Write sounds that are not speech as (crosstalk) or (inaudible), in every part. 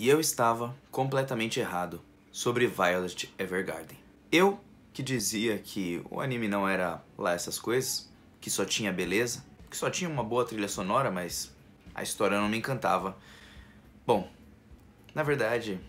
E eu estava completamente errado sobre Violet Evergarden. Eu, que dizia que o anime não era lá essas coisas, que só tinha beleza, que só tinha uma boa trilha sonora, mas a história não me encantava. Bom, na verdade,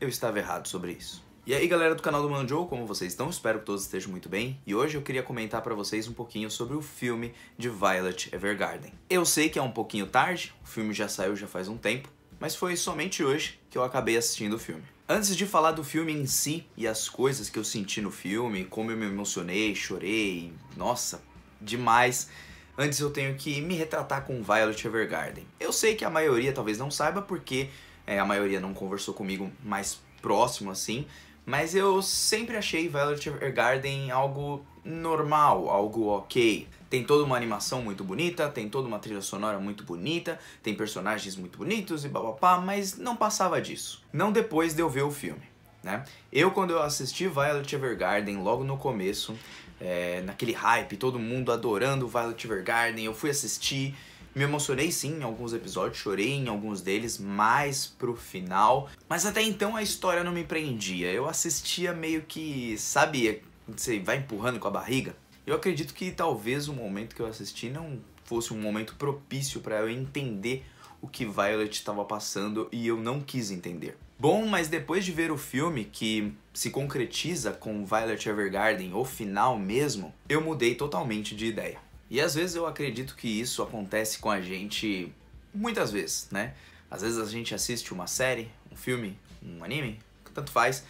eu estava errado sobre isso. E aí galera do canal do Manjo, como vocês estão? Espero que todos estejam muito bem. E hoje eu queria comentar para vocês um pouquinho sobre o filme de Violet Evergarden. Eu sei que é um pouquinho tarde, o filme já saiu já faz um tempo, mas foi somente hoje que eu acabei assistindo o filme. Antes de falar do filme em si e as coisas que eu senti no filme, como eu me emocionei, chorei, nossa, demais. Antes eu tenho que me retratar com Violet Evergarden. Eu sei que a maioria talvez não saiba porque é, a maioria não conversou comigo mais próximo assim, mas eu sempre achei Violet Evergarden algo normal, algo ok. Tem toda uma animação muito bonita, tem toda uma trilha sonora muito bonita, tem personagens muito bonitos e babapá, mas não passava disso. Não depois de eu ver o filme, né? Eu, quando eu assisti Violet Evergarden logo no começo, é, naquele hype, todo mundo adorando Violet Evergarden, eu fui assistir, me emocionei sim em alguns episódios, chorei em alguns deles, mais pro final. Mas até então a história não me prendia. Eu assistia meio que, sabia, você vai empurrando com a barriga. Eu acredito que talvez o momento que eu assisti não fosse um momento propício para eu entender o que Violet estava passando e eu não quis entender. Bom, mas depois de ver o filme que se concretiza com Violet Evergarden, o final mesmo, eu mudei totalmente de ideia. E às vezes eu acredito que isso acontece com a gente muitas vezes, né? Às vezes a gente assiste uma série, um filme, um anime, tanto faz,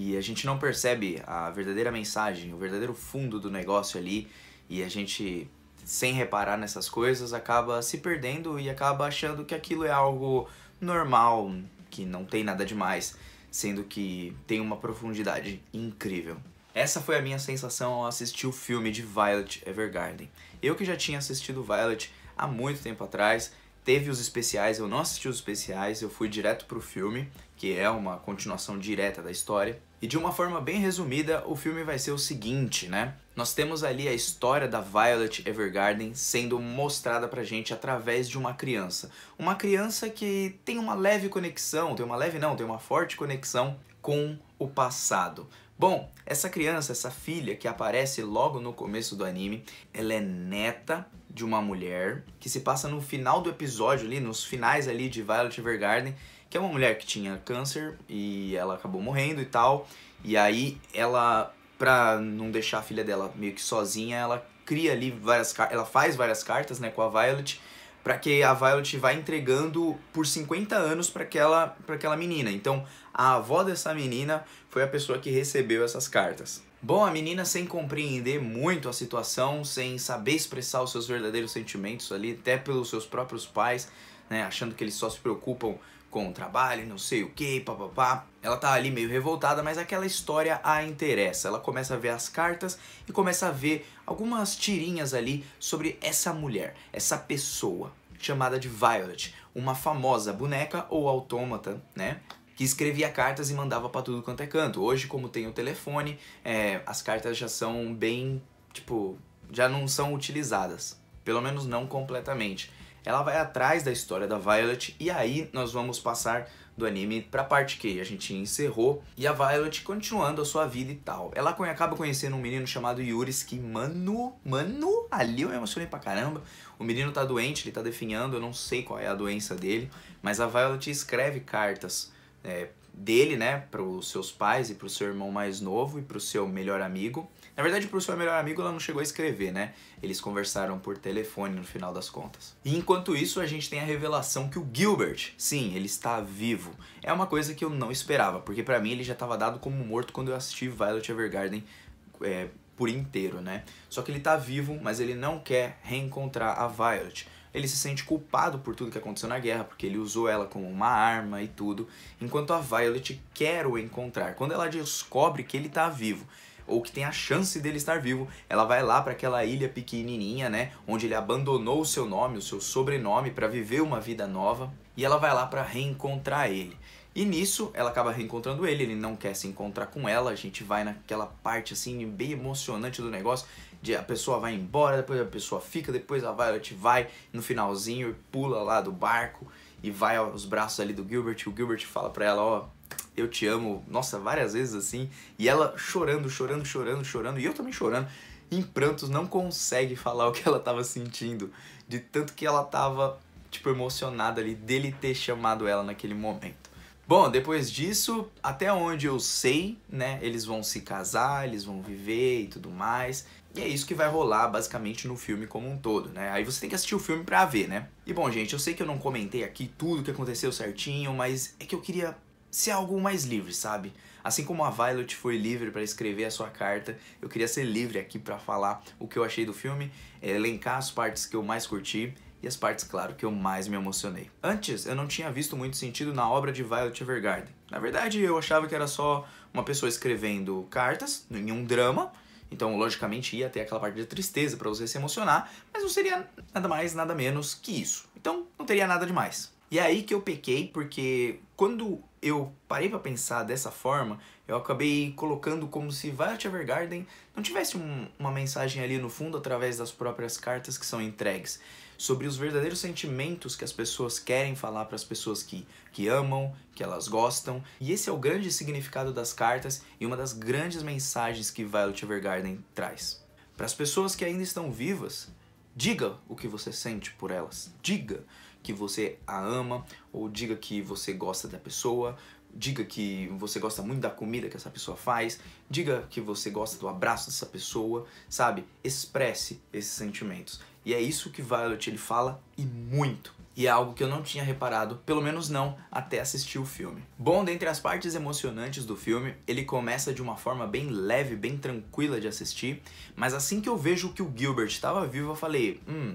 e a gente não percebe a verdadeira mensagem, o verdadeiro fundo do negócio ali e a gente sem reparar nessas coisas acaba se perdendo e acaba achando que aquilo é algo normal, que não tem nada demais, sendo que tem uma profundidade incrível. Essa foi a minha sensação ao assistir o filme de Violet Evergarden. Eu que já tinha assistido Violet há muito tempo atrás, Teve os especiais, eu não assisti os especiais, eu fui direto pro filme, que é uma continuação direta da história. E de uma forma bem resumida, o filme vai ser o seguinte, né? Nós temos ali a história da Violet Evergarden sendo mostrada pra gente através de uma criança. Uma criança que tem uma leve conexão, tem uma leve não, tem uma forte conexão com o passado. Bom, essa criança, essa filha que aparece logo no começo do anime, ela é neta de uma mulher que se passa no final do episódio ali, nos finais ali de Violet Evergarden, que é uma mulher que tinha câncer e ela acabou morrendo e tal. E aí ela, pra não deixar a filha dela meio que sozinha, ela cria ali várias ela faz várias cartas, né, com a Violet, para que a Violet vá entregando por 50 anos para aquela para aquela menina. Então, a avó dessa menina foi a pessoa que recebeu essas cartas. Bom, a menina sem compreender muito a situação, sem saber expressar os seus verdadeiros sentimentos ali, até pelos seus próprios pais, né, achando que eles só se preocupam com o trabalho, não sei o que, papapá. Ela tá ali meio revoltada, mas aquela história a interessa. Ela começa a ver as cartas e começa a ver algumas tirinhas ali sobre essa mulher, essa pessoa, chamada de Violet, uma famosa boneca ou autômata, né? que escrevia cartas e mandava para tudo quanto é canto. Hoje, como tem o telefone, é, as cartas já são bem, tipo, já não são utilizadas. Pelo menos não completamente. Ela vai atrás da história da Violet e aí nós vamos passar do anime pra parte que a gente encerrou e a Violet continuando a sua vida e tal. Ela acaba conhecendo um menino chamado Yuris que, mano, mano, ali eu me emocionei pra caramba. O menino tá doente, ele tá definhando, eu não sei qual é a doença dele, mas a Violet escreve cartas é, dele, né, para os seus pais e para o seu irmão mais novo e para o seu melhor amigo. Na verdade, para o seu melhor amigo ela não chegou a escrever, né? Eles conversaram por telefone no final das contas. E enquanto isso, a gente tem a revelação que o Gilbert, sim, ele está vivo. É uma coisa que eu não esperava, porque para mim ele já estava dado como morto quando eu assisti Violet Evergarden é, por inteiro, né? Só que ele está vivo, mas ele não quer reencontrar a Violet ele se sente culpado por tudo que aconteceu na guerra, porque ele usou ela como uma arma e tudo, enquanto a Violet quer o encontrar. Quando ela descobre que ele tá vivo, ou que tem a chance dele estar vivo, ela vai lá para aquela ilha pequenininha, né, onde ele abandonou o seu nome, o seu sobrenome para viver uma vida nova, e ela vai lá para reencontrar ele. E nisso, ela acaba reencontrando ele, ele não quer se encontrar com ela, a gente vai naquela parte assim bem emocionante do negócio, de a pessoa vai embora, depois a pessoa fica, depois a Violet vai no finalzinho e pula lá do barco e vai aos braços ali do Gilbert. o Gilbert fala pra ela, ó, oh, eu te amo, nossa, várias vezes assim. E ela chorando, chorando, chorando, chorando, e eu também chorando, em prantos, não consegue falar o que ela tava sentindo, de tanto que ela tava, tipo, emocionada ali dele ter chamado ela naquele momento. Bom, depois disso, até onde eu sei, né? Eles vão se casar, eles vão viver e tudo mais. E é isso que vai rolar basicamente no filme como um todo, né? Aí você tem que assistir o filme pra ver, né? E bom, gente, eu sei que eu não comentei aqui tudo que aconteceu certinho, mas é que eu queria ser algo mais livre, sabe? Assim como a Violet foi livre para escrever a sua carta, eu queria ser livre aqui para falar o que eu achei do filme, é, elencar as partes que eu mais curti e as partes, claro, que eu mais me emocionei. Antes, eu não tinha visto muito sentido na obra de Violet Evergarden. Na verdade, eu achava que era só uma pessoa escrevendo cartas em um drama, então logicamente ia ter aquela parte de tristeza para você se emocionar, mas não seria nada mais, nada menos que isso. Então, não teria nada demais. E é aí que eu pequei, porque quando eu parei para pensar dessa forma, eu acabei colocando como se Violet Evergarden não tivesse um, uma mensagem ali no fundo através das próprias cartas que são entregues sobre os verdadeiros sentimentos que as pessoas querem falar para as pessoas que, que amam, que elas gostam. E esse é o grande significado das cartas e uma das grandes mensagens que Violet Evergarden traz. Para as pessoas que ainda estão vivas, Diga o que você sente por elas. Diga que você a ama, ou diga que você gosta da pessoa, diga que você gosta muito da comida que essa pessoa faz, diga que você gosta do abraço dessa pessoa, sabe? Expresse esses sentimentos. E é isso que Violet ele fala e muito e é algo que eu não tinha reparado, pelo menos não até assistir o filme. Bom, dentre as partes emocionantes do filme, ele começa de uma forma bem leve, bem tranquila de assistir, mas assim que eu vejo que o Gilbert estava vivo, eu falei, hum,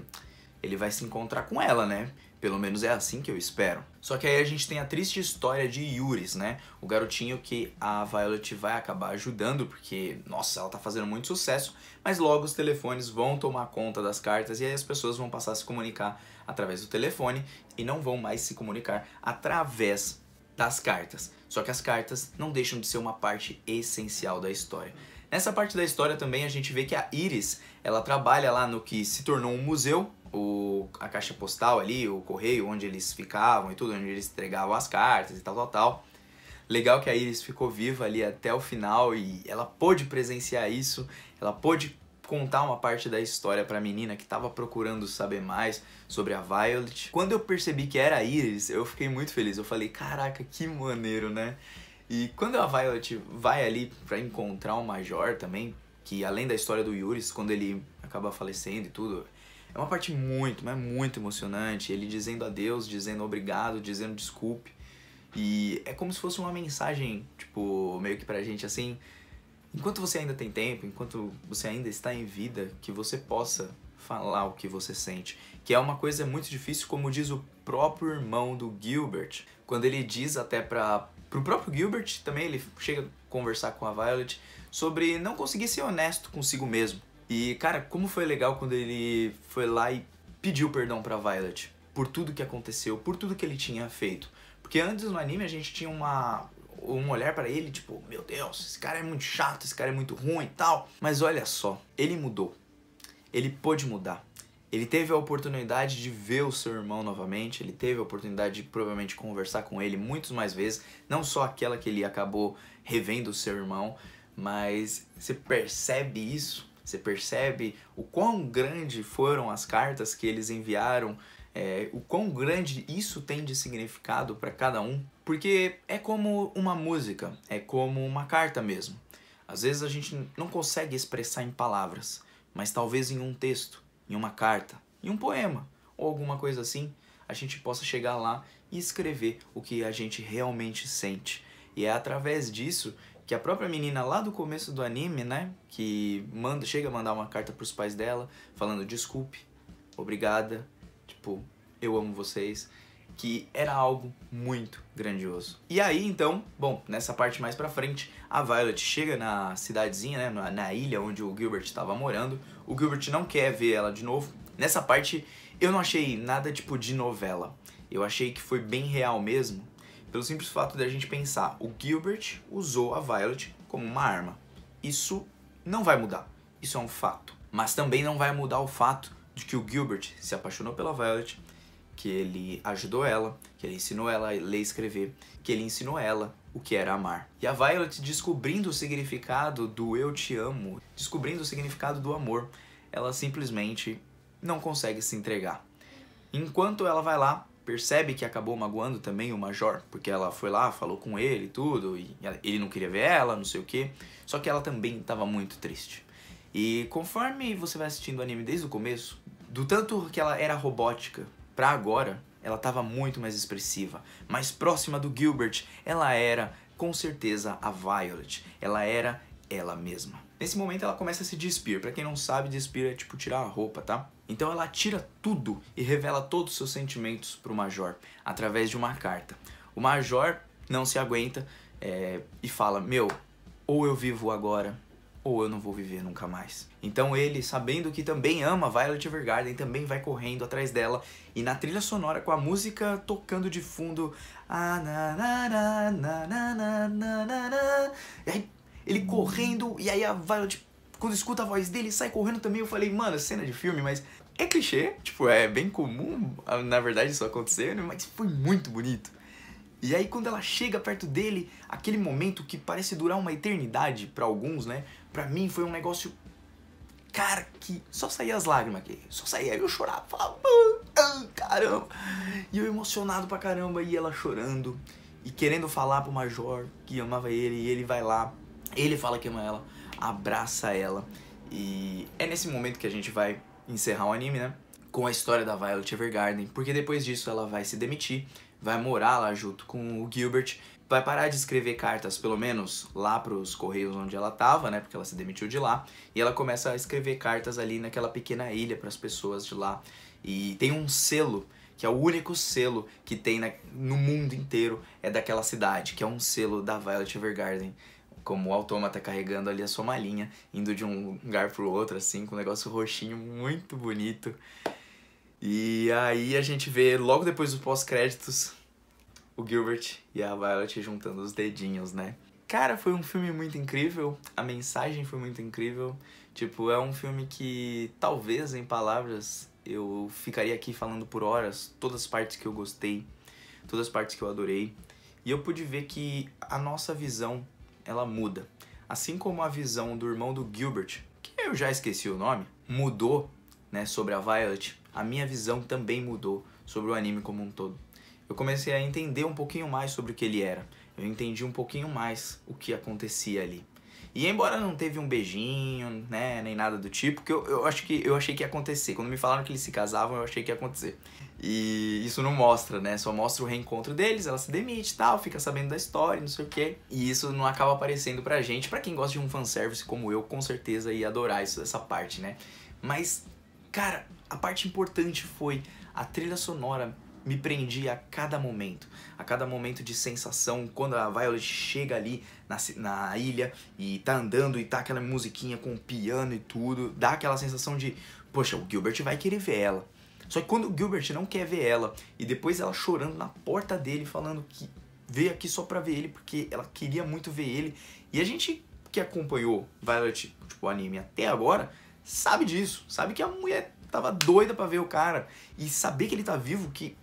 ele vai se encontrar com ela, né? Pelo menos é assim que eu espero. Só que aí a gente tem a triste história de Yuris, né? O garotinho que a Violet vai acabar ajudando, porque, nossa, ela tá fazendo muito sucesso, mas logo os telefones vão tomar conta das cartas e aí as pessoas vão passar a se comunicar através do telefone e não vão mais se comunicar através das cartas. Só que as cartas não deixam de ser uma parte essencial da história. Nessa parte da história também a gente vê que a Iris, ela trabalha lá no que se tornou um museu, o, a caixa postal ali, o correio onde eles ficavam e tudo, onde eles entregavam as cartas e tal, tal, tal. Legal que a Iris ficou viva ali até o final e ela pôde presenciar isso, ela pôde contar uma parte da história para a menina que estava procurando saber mais sobre a Violet. Quando eu percebi que era a Iris, eu fiquei muito feliz. Eu falei, caraca, que maneiro, né? E quando a Violet vai ali para encontrar o Major também, que além da história do Yuris, quando ele acaba falecendo e tudo, é uma parte muito, mas muito emocionante. Ele dizendo adeus, dizendo obrigado, dizendo desculpe. E é como se fosse uma mensagem, tipo, meio que pra gente assim. Enquanto você ainda tem tempo, enquanto você ainda está em vida, que você possa falar o que você sente. Que é uma coisa muito difícil, como diz o próprio irmão do Gilbert. Quando ele diz até para o próprio Gilbert, também ele chega a conversar com a Violet sobre não conseguir ser honesto consigo mesmo. E, cara, como foi legal quando ele foi lá e pediu perdão pra Violet por tudo que aconteceu, por tudo que ele tinha feito. Porque antes no anime a gente tinha uma um olhar para ele, tipo, meu Deus, esse cara é muito chato, esse cara é muito ruim e tal. Mas olha só, ele mudou. Ele pôde mudar. Ele teve a oportunidade de ver o seu irmão novamente, ele teve a oportunidade de provavelmente conversar com ele muitas mais vezes, não só aquela que ele acabou revendo o seu irmão, mas você percebe isso você percebe o quão grande foram as cartas que eles enviaram, é, o quão grande isso tem de significado para cada um, porque é como uma música, é como uma carta mesmo. Às vezes a gente não consegue expressar em palavras, mas talvez em um texto, em uma carta, em um poema ou alguma coisa assim, a gente possa chegar lá e escrever o que a gente realmente sente. E é através disso que a própria menina lá do começo do anime, né, que manda, chega a mandar uma carta pros pais dela, falando desculpe, obrigada, tipo, eu amo vocês, que era algo muito grandioso. E aí, então, bom, nessa parte mais pra frente, a Violet chega na cidadezinha, né, na, na ilha onde o Gilbert estava morando. O Gilbert não quer ver ela de novo. Nessa parte, eu não achei nada tipo de novela. Eu achei que foi bem real mesmo pelo simples fato de a gente pensar, o Gilbert usou a Violet como uma arma. Isso não vai mudar, isso é um fato. Mas também não vai mudar o fato de que o Gilbert se apaixonou pela Violet, que ele ajudou ela, que ele ensinou ela a ler e escrever, que ele ensinou ela o que era amar. E a Violet descobrindo o significado do eu te amo, descobrindo o significado do amor, ela simplesmente não consegue se entregar. Enquanto ela vai lá percebe que acabou magoando também o Major, porque ela foi lá, falou com ele tudo, e ele não queria ver ela, não sei o que. Só que ela também estava muito triste. E conforme você vai assistindo o anime desde o começo, do tanto que ela era robótica pra agora, ela estava muito mais expressiva, mais próxima do Gilbert. Ela era, com certeza, a Violet. Ela era ela mesma. Nesse momento ela começa a se despir. Para quem não sabe, despir é tipo tirar a roupa, tá? Então ela tira tudo e revela todos os seus sentimentos para o Major através de uma carta. O Major não se aguenta é, e fala: Meu, ou eu vivo agora ou eu não vou viver nunca mais. Então ele, sabendo que também ama Violet Evergarden, também vai correndo atrás dela e na trilha sonora com a música tocando de fundo, e aí ele correndo e aí a Violet quando escuta a voz dele, sai correndo também. Eu falei, mano, cena de filme, mas é clichê. Tipo, é bem comum, ah, na verdade, isso acontecer, mas foi muito bonito. E aí, quando ela chega perto dele, aquele momento que parece durar uma eternidade para alguns, né? Pra mim foi um negócio. Cara, que só saía as lágrimas aqui. Só saía. Eu chorava, falava, ah, caramba. E eu emocionado pra caramba, e ela chorando. E querendo falar pro Major que amava ele, e ele vai lá. Ele fala que ama ela abraça ela. E é nesse momento que a gente vai encerrar o anime, né? Com a história da Violet Evergarden, porque depois disso ela vai se demitir, vai morar lá junto com o Gilbert, vai parar de escrever cartas, pelo menos lá pros correios onde ela tava, né? Porque ela se demitiu de lá, e ela começa a escrever cartas ali naquela pequena ilha para as pessoas de lá. E tem um selo que é o único selo que tem na, no mundo inteiro é daquela cidade, que é um selo da Violet Evergarden como o autômata carregando ali a sua malinha, indo de um lugar pro outro, assim, com um negócio roxinho muito bonito. E aí a gente vê logo depois dos pós-créditos o Gilbert e a Violet juntando os dedinhos, né? Cara, foi um filme muito incrível, a mensagem foi muito incrível. Tipo, é um filme que talvez em palavras eu ficaria aqui falando por horas todas as partes que eu gostei, todas as partes que eu adorei. E eu pude ver que a nossa visão ela muda. Assim como a visão do irmão do Gilbert, que eu já esqueci o nome, mudou né, sobre a Violet, a minha visão também mudou sobre o anime como um todo. Eu comecei a entender um pouquinho mais sobre o que ele era. Eu entendi um pouquinho mais o que acontecia ali. E embora não teve um beijinho, né, nem nada do tipo, que eu, eu acho que eu achei que ia acontecer. Quando me falaram que eles se casavam, eu achei que ia acontecer. E isso não mostra, né? Só mostra o reencontro deles, ela se demite e tal, fica sabendo da história, não sei o quê. E isso não acaba aparecendo pra gente. Pra quem gosta de um fanservice como eu, com certeza ia adorar isso dessa parte, né? Mas, cara, a parte importante foi a trilha sonora me prendi a cada momento, a cada momento de sensação, quando a Violet chega ali na, na ilha e tá andando e tá aquela musiquinha com o piano e tudo, dá aquela sensação de, poxa, o Gilbert vai querer ver ela. Só que quando o Gilbert não quer ver ela e depois ela chorando na porta dele falando que veio aqui só pra ver ele porque ela queria muito ver ele e a gente que acompanhou Violet, tipo, o anime até agora, sabe disso, sabe que a mulher tava doida para ver o cara e saber que ele tá vivo, que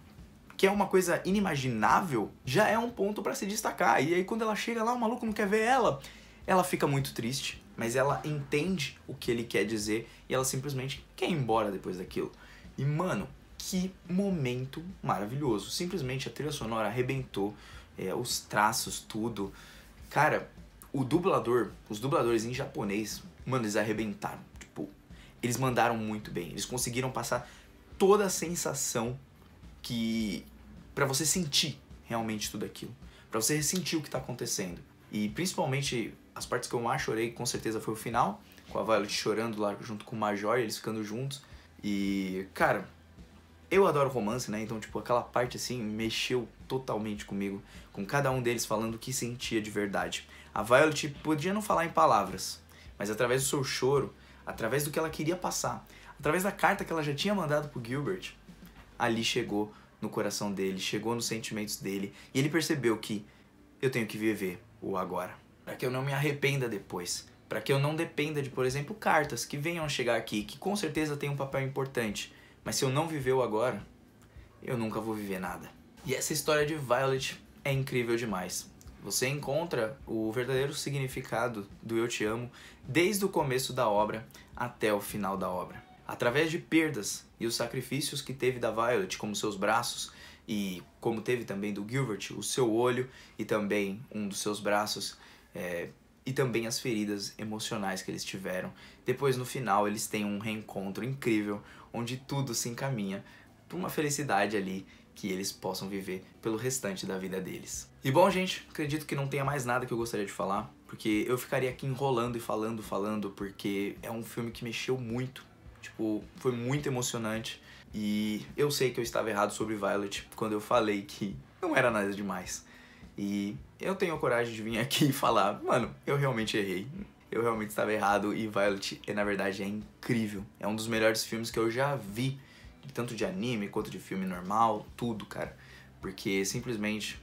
que é uma coisa inimaginável, já é um ponto para se destacar. E aí quando ela chega lá, o maluco não quer ver ela. Ela fica muito triste, mas ela entende o que ele quer dizer e ela simplesmente quer ir embora depois daquilo. E mano, que momento maravilhoso. Simplesmente a trilha sonora arrebentou, é, os traços, tudo. Cara, o dublador, os dubladores em japonês, mano, eles arrebentaram. Tipo, eles mandaram muito bem. Eles conseguiram passar toda a sensação que, para você sentir realmente tudo aquilo, para você sentir o que tá acontecendo. E principalmente as partes que eu mais chorei, com certeza foi o final, com a Violet chorando lá junto com o Major, eles ficando juntos. E, cara, eu adoro romance, né? Então, tipo, aquela parte assim mexeu totalmente comigo, com cada um deles falando o que sentia de verdade. A Violet podia não falar em palavras, mas através do seu choro, através do que ela queria passar, através da carta que ela já tinha mandado pro Gilbert, ali chegou no coração dele, chegou nos sentimentos dele e ele percebeu que eu tenho que viver o agora, para que eu não me arrependa depois, para que eu não dependa de, por exemplo, cartas que venham chegar aqui, que com certeza tem um papel importante, mas se eu não viver o agora, eu nunca vou viver nada. E essa história de Violet é incrível demais. Você encontra o verdadeiro significado do Eu Te Amo desde o começo da obra até o final da obra. Através de perdas e os sacrifícios que teve da Violet, como seus braços, e como teve também do Gilbert, o seu olho e também um dos seus braços, é, e também as feridas emocionais que eles tiveram. Depois, no final, eles têm um reencontro incrível, onde tudo se encaminha para uma felicidade ali que eles possam viver pelo restante da vida deles. E bom, gente, acredito que não tenha mais nada que eu gostaria de falar, porque eu ficaria aqui enrolando e falando, falando, porque é um filme que mexeu muito Tipo, foi muito emocionante. E eu sei que eu estava errado sobre Violet quando eu falei que não era nada demais. E eu tenho a coragem de vir aqui e falar, mano, eu realmente errei. Eu realmente estava errado e Violet, eh, na verdade, é incrível. É um dos melhores filmes que eu já vi, tanto de anime quanto de filme normal, tudo, cara. Porque simplesmente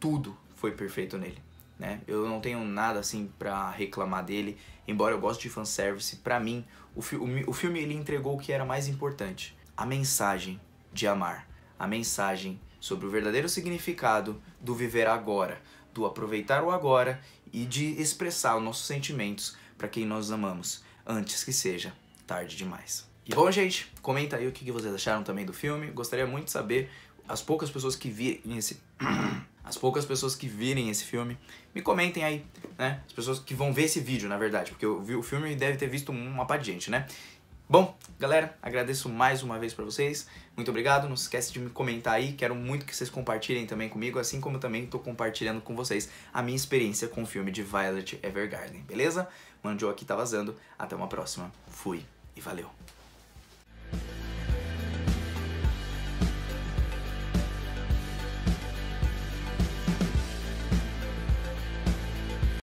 tudo foi perfeito nele né? Eu não tenho nada assim para reclamar dele, embora eu goste de fanservice, para mim o, fi o, filme ele entregou o que era mais importante, a mensagem de amar, a mensagem sobre o verdadeiro significado do viver agora, do aproveitar o agora e de expressar os nossos sentimentos para quem nós amamos, antes que seja tarde demais. E bom, gente, comenta aí o que vocês acharam também do filme. Gostaria muito de saber as poucas pessoas que virem esse (clears throat) as poucas pessoas que virem esse filme, me comentem aí, né? As pessoas que vão ver esse vídeo, na verdade, porque eu vi o filme deve ter visto uma pá de gente, né? Bom, galera, agradeço mais uma vez para vocês. Muito obrigado. Não se esquece de me comentar aí. Quero muito que vocês compartilhem também comigo, assim como eu também estou compartilhando com vocês a minha experiência com o filme de Violet Evergarden, beleza? Manjo aqui tá vazando. Até uma próxima. Fui e valeu.